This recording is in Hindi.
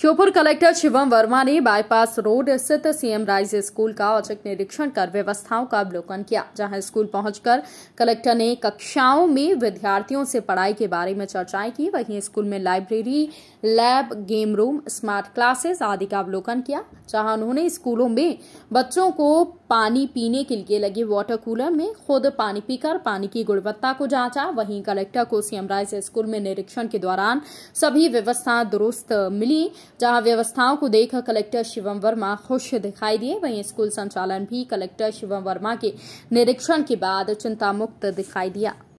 श्योपुर कलेक्टर शिवम वर्मा ने बाईपास रोड स्थित सीएम राइज स्कूल का औचक निरीक्षण कर व्यवस्थाओं का अवलोकन किया जहां स्कूल पहुंचकर कलेक्टर ने कक्षाओं में विद्यार्थियों से पढ़ाई के बारे में चर्चाएं की वहीं स्कूल में library lab game room smart classes आदि का अवलोकन किया जहां उन्होंने स्कूलों में बच्चों को पानी पीने के लिए लगे वाटर कूलर में खुद पानी पीकर पानी की गुणवत्ता को जांचा वहीं कलेक्टर को सीएम राइस स्कूल में निरीक्षण के दौरान सभी व्यवस्था दुरुस्त मिली जहां व्यवस्थाओं को देख कलेक्टर शिवम वर्मा खुश दिखाई दिए वहीं स्कूल संचालन भी कलेक्टर शिवम वर्मा के निरीक्षण के बाद चिंता मुक्त दिखाई दिया